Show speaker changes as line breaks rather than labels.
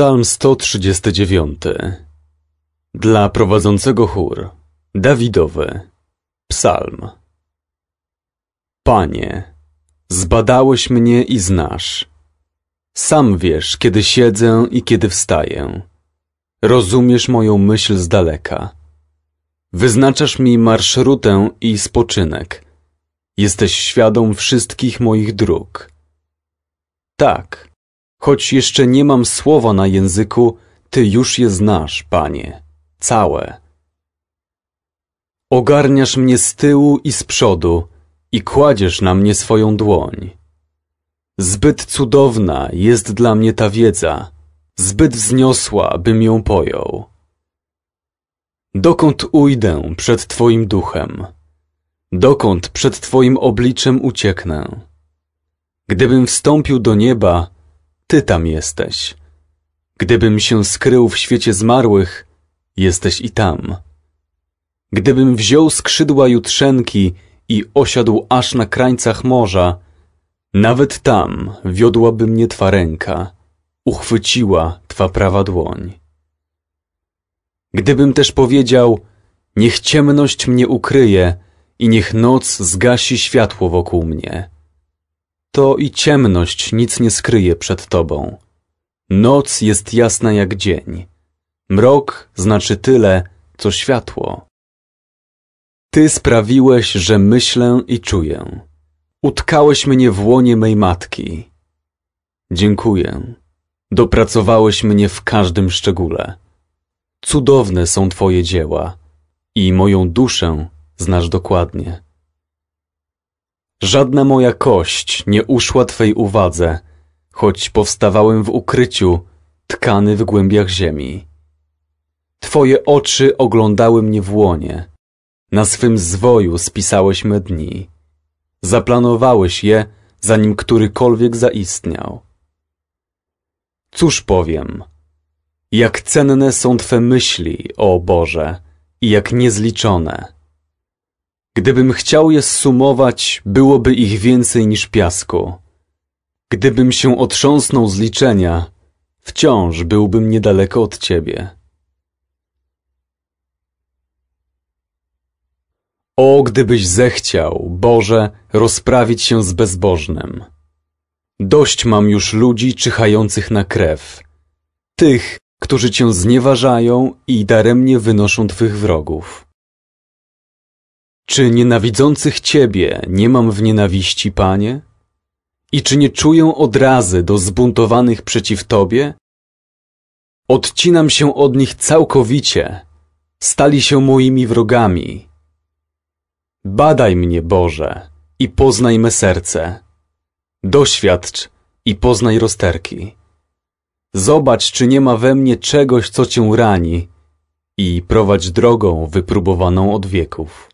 Psalm 139 Dla prowadzącego chór Dawidowy Psalm Panie, zbadałeś mnie i znasz. Sam wiesz, kiedy siedzę i kiedy wstaję. Rozumiesz moją myśl z daleka. Wyznaczasz mi marszrutę i spoczynek. Jesteś świadom wszystkich moich dróg. Tak, Choć jeszcze nie mam słowa na języku, Ty już je znasz, Panie, całe. Ogarniasz mnie z tyłu i z przodu i kładziesz na mnie swoją dłoń. Zbyt cudowna jest dla mnie ta wiedza, zbyt wzniosła, bym ją pojął. Dokąd ujdę przed Twoim duchem? Dokąd przed Twoim obliczem ucieknę? Gdybym wstąpił do nieba, ty tam jesteś. Gdybym się skrył w świecie zmarłych, jesteś i tam. Gdybym wziął skrzydła jutrzenki i osiadł aż na krańcach morza, nawet tam wiodłaby mnie twa ręka, uchwyciła twa prawa dłoń. Gdybym też powiedział, niech ciemność mnie ukryje i niech noc zgasi światło wokół mnie to i ciemność nic nie skryje przed Tobą. Noc jest jasna jak dzień. Mrok znaczy tyle, co światło. Ty sprawiłeś, że myślę i czuję. Utkałeś mnie w łonie mej matki. Dziękuję. Dopracowałeś mnie w każdym szczególe. Cudowne są Twoje dzieła i moją duszę znasz dokładnie. Żadna moja kość nie uszła Twej uwadze, choć powstawałem w ukryciu, tkany w głębiach ziemi. Twoje oczy oglądały mnie w łonie. Na swym zwoju spisałeś me dni. Zaplanowałeś je, zanim którykolwiek zaistniał. Cóż powiem? Jak cenne są Twe myśli, o Boże, i jak niezliczone – Gdybym chciał je zsumować, byłoby ich więcej niż piasku. Gdybym się otrząsnął z liczenia, wciąż byłbym niedaleko od ciebie. O, gdybyś zechciał, Boże, rozprawić się z bezbożnym. Dość mam już ludzi czyhających na krew. Tych, którzy cię znieważają i daremnie wynoszą twych wrogów. Czy nienawidzących Ciebie nie mam w nienawiści, Panie? I czy nie czuję odrazy do zbuntowanych przeciw Tobie? Odcinam się od nich całkowicie, stali się moimi wrogami. Badaj mnie, Boże, i poznaj me serce. Doświadcz i poznaj rozterki. Zobacz, czy nie ma we mnie czegoś, co Cię rani i prowadź drogą wypróbowaną od wieków.